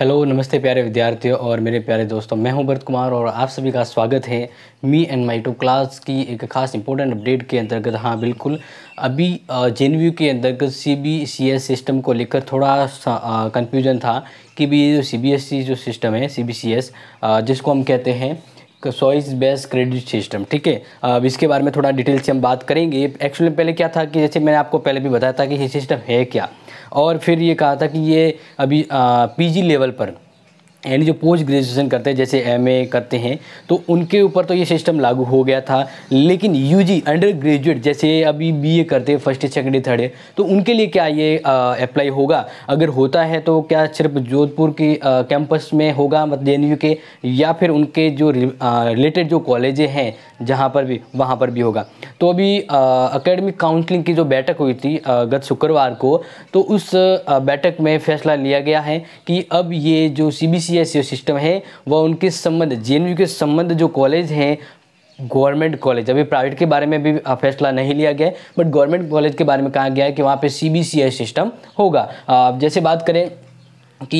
hello नमस्ते प्यारे विद्यार्थियों और मेरे प्यारे दोस्तों मैं हूं भरत कुमार और आप सभी का स्वागत है मी एंड माई टू क्लास की एक खास इंपॉर्टेंट अपडेट के अंतर्गत हाँ बिल्कुल अभी जे के अंतर्गत C B C S system को लेकर थोड़ा कंफ्यूजन था कि भी ये जो सी बी एस सी जो सिस्टम है सी बी सी एस जिसको हम कहते हैं सॉइस बेस्ड क्रेडिट सिस्टम ठीक है अब इसके बारे में थोड़ा डिटेल से हम बात करेंगे एक्चुअली पहले क्या था कि जैसे मैंने आपको पहले भी बताया था कि ये सिस्टम है क्या और फिर ये कहा था कि ये अभी पीजी लेवल पर यानी जो पोस्ट ग्रेजुएशन करते हैं जैसे एम करते हैं तो उनके ऊपर तो ये सिस्टम लागू हो गया था लेकिन यू जी अंडर ग्रेजुएट जैसे अभी बी ए करते हैं फर्स्ट सेकेंड थर्ड ईयर तो उनके लिए क्या ये अप्लाई होगा अगर होता है तो क्या सिर्फ जोधपुर के कैंपस में होगा मतलब जे के या फिर उनके जो रिलेटेड जो कॉलेज हैं जहाँ पर भी वहाँ पर भी होगा तो अभी अकेडमिक काउंसलिंग की जो बैठक हुई थी गत शुक्रवार को तो उस बैठक में फैसला लिया गया है कि अब ये जो सी सी जो सिस्टम है वह उनके संबंध जे के संबंध जो कॉलेज हैं गवर्नमेंट कॉलेज अभी प्राइवेट के बारे में भी फैसला नहीं लिया गया है बट गवर्नमेंट कॉलेज के बारे में कहा गया है कि वहाँ पे सी सिस्टम होगा जैसे बात करें कि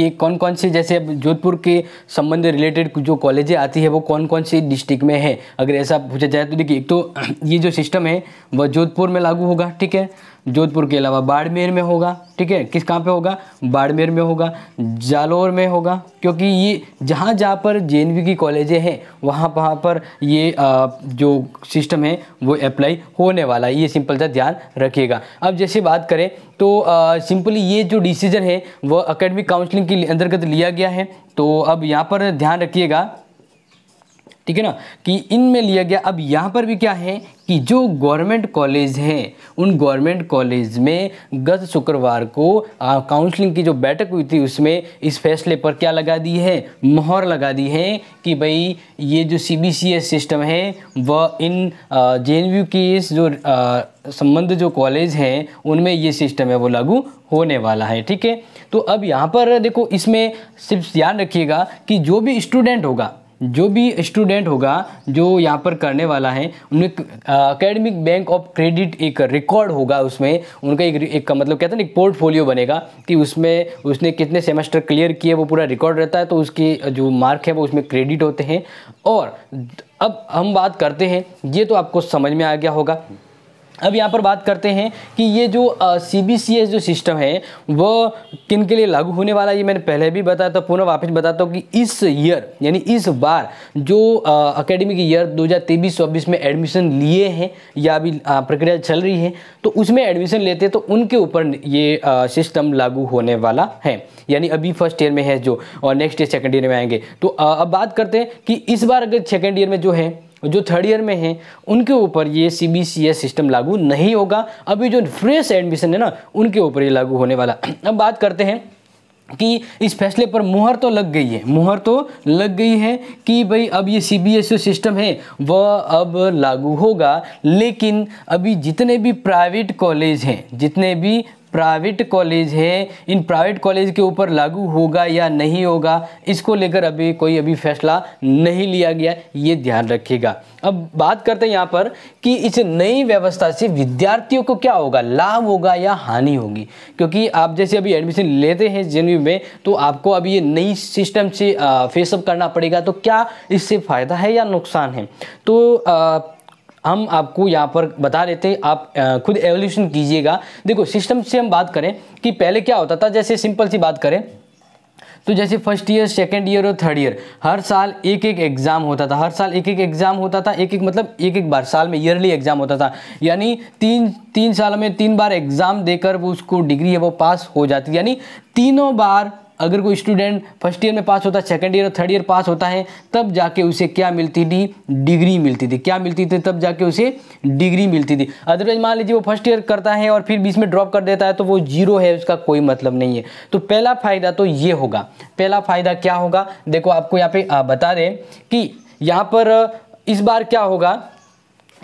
ये कौन कौन से जैसे अब जोधपुर के संबंध रिलेटेड जो कॉलेजें आती है वो कौन कौन से डिस्ट्रिक्ट में है अगर ऐसा पूछा जाए तो देखिए एक तो ये जो सिस्टम है वह जोधपुर में लागू होगा ठीक है जोधपुर के अलावा बाड़मेर में होगा ठीक है किस कहाँ पे होगा बाड़मेर में होगा जालोर में होगा क्योंकि ये जहाँ जहाँ पर जे की कॉलेजें हैं वहाँ वहाँ पर ये आ, जो सिस्टम है वो अप्लाई होने वाला है ये सिंपल सा ध्यान रखिएगा अब जैसे बात करें तो सिंपली ये जो डिसीजन है वह अकेडमिक काउंसलिंग के अंतर्गत लिया गया है तो अब यहाँ पर ध्यान रखिएगा ठीक है ना कि इनमें लिया गया अब यहाँ पर भी क्या है कि जो गवर्नमेंट कॉलेज हैं उन गवर्नमेंट कॉलेज में गत शुक्रवार को काउंसलिंग की जो बैठक हुई थी उसमें इस फैसले पर क्या लगा दी है मोहर लगा दी है कि भाई ये जो C B C S system है वह इन जे एन यू के इस जो संबंध जो कॉलेज हैं उनमें ये सिस्टम है वो लागू होने वाला है ठीक है तो अब यहाँ पर देखो इसमें सिर्फ ध्यान रखिएगा कि जो भी स्टूडेंट होगा जो भी स्टूडेंट होगा जो यहाँ पर करने वाला है उनमें अकेडमिक बैंक ऑफ क्रेडिट एक रिकॉर्ड होगा उसमें उनका एक, एक मतलब कहते हैं एक पोर्टफोलियो बनेगा कि उसमें उसने कितने सेमेस्टर क्लियर किए वो पूरा रिकॉर्ड रहता है तो उसके जो मार्क है वो उसमें क्रेडिट होते हैं और अब हम बात करते हैं ये तो आपको समझ में आ गया होगा अब यहाँ पर बात करते हैं कि ये जो सी बी सी एस जो सिस्टम है वो किन के लिए लागू होने वाला है ये मैंने पहले भी बताया था पुनः वापस बताता हूँ कि इस ईयर यानी इस बार जो अकेडमिक ईयर दो हज़ार तेईस चौबीस में एडमिशन लिए हैं या अभी प्रक्रिया चल रही है तो उसमें एडमिशन लेते हैं तो उनके ऊपर ये सिस्टम लागू होने वाला है यानी अभी फर्स्ट ईयर में है जो और नेक्स्ट ईयर सेकेंड ईयर में आएंगे तो आ, अब बात करते हैं कि इस बार अगर सेकेंड ईयर में जो है जो थर्ड ईयर में हैं उनके ऊपर ये C B C S system लागू नहीं होगा अभी जो फ्रेश एडमिशन है ना उनके ऊपर ये लागू होने वाला अब बात करते हैं कि इस फैसले पर मुहर तो लग गई है मुहर तो लग गई है कि भाई अब ये सी बी एस जो सिस्टम है वह अब लागू होगा लेकिन अभी जितने भी प्राइवेट कॉलेज हैं जितने भी प्राइवेट कॉलेज है इन प्राइवेट कॉलेज के ऊपर लागू होगा या नहीं होगा इसको लेकर अभी कोई अभी फैसला नहीं लिया गया ये ध्यान रखिएगा अब बात करते हैं यहाँ पर कि इस नई व्यवस्था से विद्यार्थियों को क्या होगा लाभ होगा या हानि होगी क्योंकि आप जैसे अभी एडमिशन लेते हैं जे में तो आपको अभी ये नई सिस्टम से फेसअप करना पड़ेगा तो क्या इससे फ़ायदा है या नुकसान है तो आ, हम आपको यहाँ पर बता देते हैं आप खुद एवोल्यूशन कीजिएगा देखो सिस्टम से हम बात करें कि पहले क्या होता था जैसे सिंपल सी बात करें तो जैसे फर्स्ट ईयर सेकेंड ईयर और थर्ड ईयर हर साल एक एक एग्ज़ाम होता था हर साल एक एक एग्ज़ाम होता था एक एक मतलब एक एक बार साल में ईयरली एग्ज़ाम होता था यानी तीन तीन साल में तीन बार एग्ज़ाम देकर वो उसको डिग्री है वो पास हो जाती यानी तीनों बार अगर कोई स्टूडेंट फर्स्ट ईयर में पास होता है second year third year pass होता है तब जाके उसे क्या मिलती थी डिग्री मिलती थी क्या मिलती थी तब जाके उसे डिग्री मिलती थी अदरवाइज मान लीजिए वो फर्स्ट ईयर करता है और फिर बीच में ड्रॉप कर देता है तो वो जीरो है उसका कोई मतलब नहीं है तो पहला फ़ायदा तो ये होगा पहला फ़ायदा क्या होगा देखो आपको यहाँ पे बता दें कि यहाँ पर इस बार क्या होगा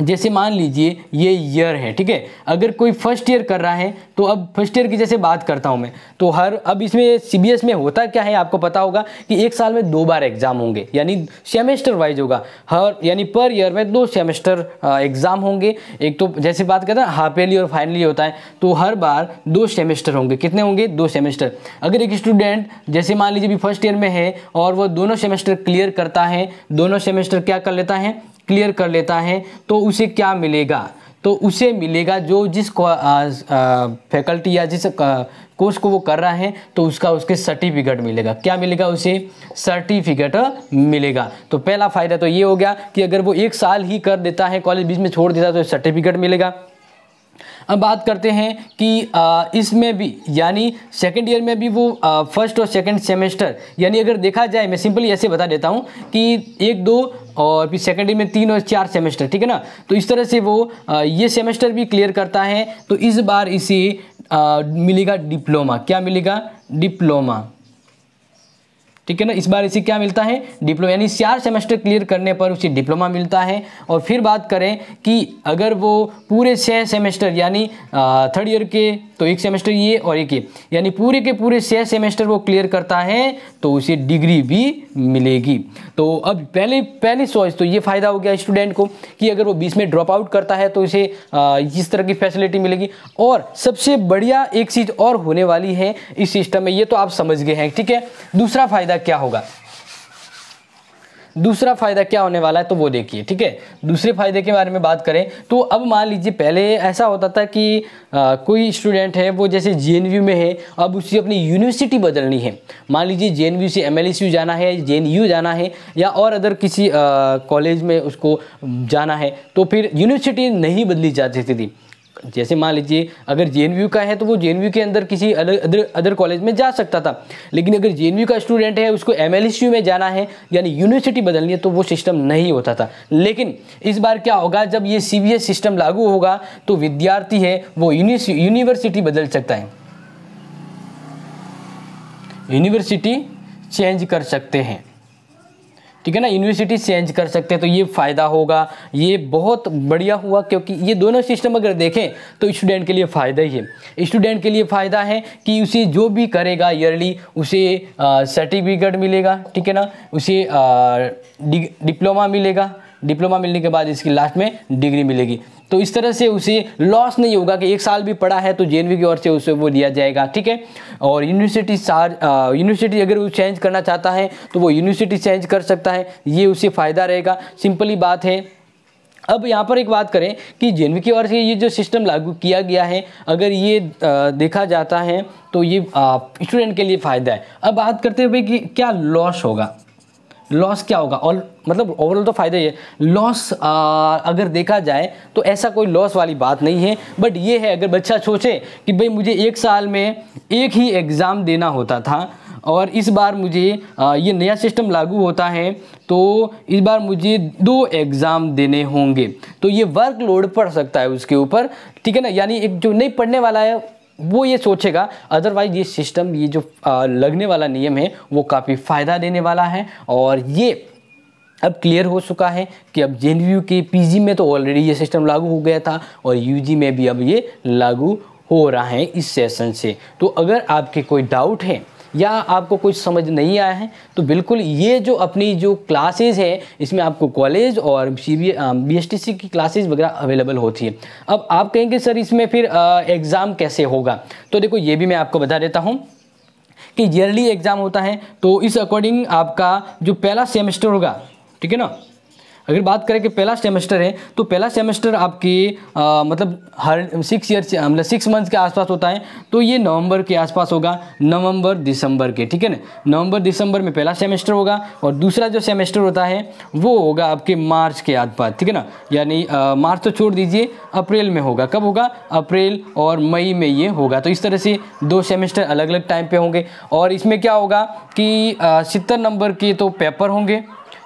जैसे मान लीजिए ये ईयर है ठीक है अगर कोई फर्स्ट ईयर कर रहा है तो अब फर्स्ट ईयर की जैसे बात करता हूँ मैं तो हर अब इसमें सी में होता क्या है आपको पता होगा कि एक साल में दो बार एग्ज़ाम होंगे यानी सेमेस्टर वाइज होगा हर यानी पर ईयर में दो सेमेस्टर एग्ज़ाम होंगे एक तो जैसे बात करते हैं हाफ ईयरली और फाइनली होता है तो हर बार दो सेमेस्टर होंगे कितने होंगे दो सेमेस्टर अगर एक स्टूडेंट जैसे मान लीजिए अभी फर्स्ट ईयर में है और वह दोनों सेमेस्टर क्लियर करता है दोनों सेमेस्टर क्या कर लेता है क्लियर कर लेता है तो उसे क्या मिलेगा तो उसे मिलेगा जो जिस फैकल्टी या जिस कोर्स को वो कर रहा है तो उसका उसके सर्टिफिकेट मिलेगा क्या मिलेगा उसे सर्टिफिकेट मिलेगा तो पहला फ़ायदा तो ये हो गया कि अगर वो एक साल ही कर देता है कॉलेज बीच में छोड़ देता है तो सर्टिफिकेट मिलेगा अब बात करते हैं कि इसमें भी यानी सेकेंड ईयर में भी वो फर्स्ट और सेकेंड सेमेस्टर यानी अगर देखा जाए मैं सिंपली ऐसे बता देता हूँ कि एक दो और फिर ईयर में तीन और चार सेमेस्टर ठीक है ना तो इस तरह से वो ये सेमेस्टर भी क्लियर करता है तो इस बार इसे मिलेगा डिप्लोमा क्या मिलेगा डिप्लोमा ठीक है ना इस बार इसे क्या मिलता है डिप्लोमा यानी चार सेमेस्टर क्लियर करने पर उसे डिप्लोमा मिलता है और फिर बात करें कि अगर वो पूरे छः सेमेस्टर यानी थर्ड ईयर के तो एक सेमेस्टर ये और एक ये यानी पूरे के पूरे छः सेमेस्टर वो क्लियर करता है तो उसे डिग्री भी मिलेगी तो अब पहले पहली सोच तो ये फ़ायदा हो गया स्टूडेंट को कि अगर वो बीच में ड्रॉप आउट करता है तो उसे इस तरह की फैसिलिटी मिलेगी और सबसे बढ़िया एक चीज़ और होने वाली है इस सिस्टम में ये तो आप समझ गए हैं ठीक है दूसरा फ़ायदा फ़ायदा क्या होगा दूसरा फायदा क्या होने वाला है तो वो देखिए ठीक है दूसरे फायदे के बारे में बात करें तो अब मान लीजिए पहले ऐसा होता था कि आ, कोई स्टूडेंट है वो जैसे जे में है अब उसकी अपनी यूनिवर्सिटी बदलनी है मान लीजिए जे से एम जाना है जे जाना है या और अदर किसी कॉलेज में उसको जाना है तो फिर यूनिवर्सिटी नहीं बदली जा सकती थी जैसे मान लीजिए अगर जे का है तो वो जे के अंदर किसी अलग अदर अदर कॉलेज में जा सकता था लेकिन अगर जे का स्टूडेंट है उसको एम में जाना है यानी यूनिवर्सिटी बदलनी है तो वो सिस्टम नहीं होता था लेकिन इस बार क्या होगा जब ये सी सिस्टम लागू होगा तो विद्यार्थी है वो यूनिवर्सिटी बदल सकता है यूनिवर्सिटी चेंज कर सकते हैं ठीक है ना यूनिवर्सिटी चेंज कर सकते हैं तो ये फ़ायदा होगा ये बहुत बढ़िया हुआ क्योंकि ये दोनों सिस्टम अगर देखें तो स्टूडेंट के लिए फ़ायदा ही है स्टूडेंट के लिए फ़ायदा है कि उसे जो भी करेगा ईयरली उसे सर्टिफिकेट मिलेगा ठीक है ना उसे डिप्लोमा मिलेगा डिप्लोमा मिलने के बाद इसकी लास्ट में डिग्री मिलेगी तो इस तरह से उसे लॉस नहीं होगा कि एक साल भी पड़ा है तो जे की ओर से उसे वो लिया जाएगा ठीक है और यूनिवर्सिटी चार्ज यूनिवर्सिटी अगर वो चेंज करना चाहता है तो वो यूनिवर्सिटी चेंज कर सकता है ये उसे फ़ायदा रहेगा सिंपली बात है अब यहाँ पर एक बात करें कि जे की ओर से ये जो सिस्टम लागू किया गया है अगर ये देखा जाता है तो ये स्टूडेंट के लिए फ़ायदा है अब बात करते हुए कि क्या लॉस होगा लॉस क्या होगा और मतलब ओवरऑल तो फ़ायदा ही है लॉस अगर देखा जाए तो ऐसा कोई लॉस वाली बात नहीं है बट ये है अगर बच्चा सोचे कि भाई मुझे एक साल में एक ही एग्ज़ाम देना होता था और इस बार मुझे ये नया सिस्टम लागू होता है तो इस बार मुझे दो एग्ज़ाम देने होंगे तो ये वर्कलोड पड़ सकता है उसके ऊपर ठीक है ना यानी एक जो नहीं पढ़ने वाला है वो ये सोचेगा अदरवाइज ये सिस्टम ये जो लगने वाला नियम है वो काफ़ी फ़ायदा देने वाला है और ये अब क्लियर हो चुका है कि अब जे के पीजी में तो ऑलरेडी ये सिस्टम लागू हो गया था और यूजी में भी अब ये लागू हो रहा है इस सेशन से तो अगर आपके कोई डाउट है या आपको कुछ समझ नहीं आया है तो बिल्कुल ये जो अपनी जो क्लासेज है इसमें आपको कॉलेज और C B B S T C की क्लासेज वगैरह अवेलेबल होती है अब आप कहेंगे सर इसमें फिर एग्ज़ाम कैसे होगा तो देखो ये भी मैं आपको बता देता हूँ कि ईयरली एग्ज़ाम होता है तो इस अकॉर्डिंग आपका जो पहला सेमेस्टर होगा ठीक है ना अगर बात करें कि पहला सेमेस्टर है तो पहला सेमेस्टर आपकी आ, मतलब हर सिक्स ईयर मतलब सिक्स मंथ्स के आसपास होता है तो ये नवंबर के आसपास होगा नवंबर दिसंबर के ठीक है ना नवंबर दिसंबर में पहला सेमेस्टर होगा और दूसरा जो सेमेस्टर होता है वो होगा आपके मार्च के आसपास ठीक है ना यानी मार्च तो छोड़ दीजिए अप्रैल में होगा कब होगा अप्रैल और मई में ये होगा तो इस तरह से दो सेमेस्टर अलग अलग टाइम पे होंगे और इसमें क्या होगा कि सितर नंबर के तो पेपर होंगे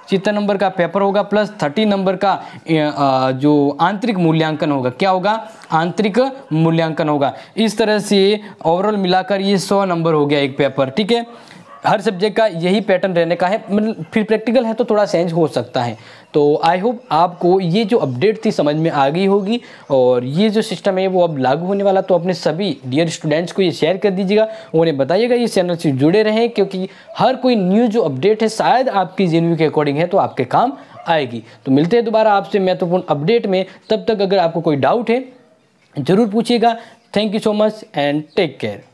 चित्र नंबर का पेपर होगा प्लस थर्टी नंबर का जो आंतरिक मूल्यांकन होगा क्या होगा आंतरिक मूल्यांकन होगा इस तरह से ओवरऑल मिलाकर ये सौ नंबर हो गया एक पेपर ठीक है हर सब्जेक्ट का यही पैटर्न रहने का है मतलब फिर प्रैक्टिकल है तो थोड़ा चेंज हो सकता है तो आई होप आपको ये जो अपडेट थी समझ में आ गई होगी और ये जो सिस्टम है वो अब लागू होने वाला तो अपने सभी डियर स्टूडेंट्स को ये शेयर कर दीजिएगा उन्हें बताइएगा ये चैनल से जुड़े रहें क्योंकि हर कोई न्यू जो अपडेट है शायद आपकी ज़िंदगी के अकॉर्डिंग है तो आपके काम आएगी तो मिलते हैं दोबारा आपसे महत्वपूर्ण अपडेट में तब तक अगर आपको कोई डाउट है ज़रूर पूछिएगा thank you so much and take care